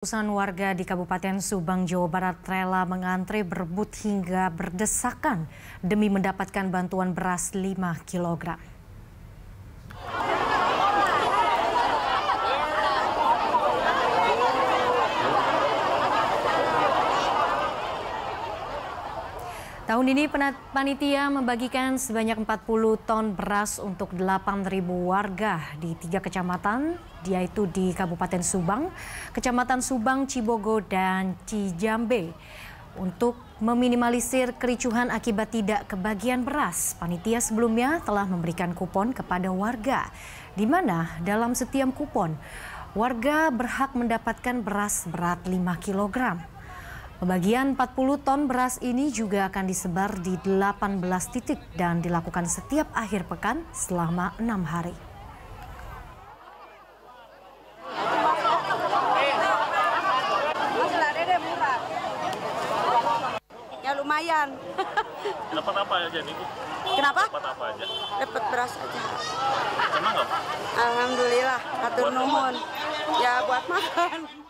Ratusan warga di Kabupaten Subang, Jawa Barat rela mengantre berebut hingga berdesakan demi mendapatkan bantuan beras 5 kilogram. Tahun ini panitia membagikan sebanyak 40 ton beras untuk 8.000 warga di tiga kecamatan, yaitu di Kabupaten Subang, Kecamatan Subang, Cibogo, dan Cijambe. Untuk meminimalisir kericuhan akibat tidak kebagian beras, panitia sebelumnya telah memberikan kupon kepada warga, di mana dalam setiap kupon, warga berhak mendapatkan beras berat 5 kilogram. Pembagian 40 ton beras ini juga akan disebar di 18 titik dan dilakukan setiap akhir pekan selama enam hari. Ya lumayan. Dapat apa aja nih? Kenapa? Dapat apa aja? Dapat beras aja. Senang nggak? Alhamdulillah, atur nuhun. Ya buat makan.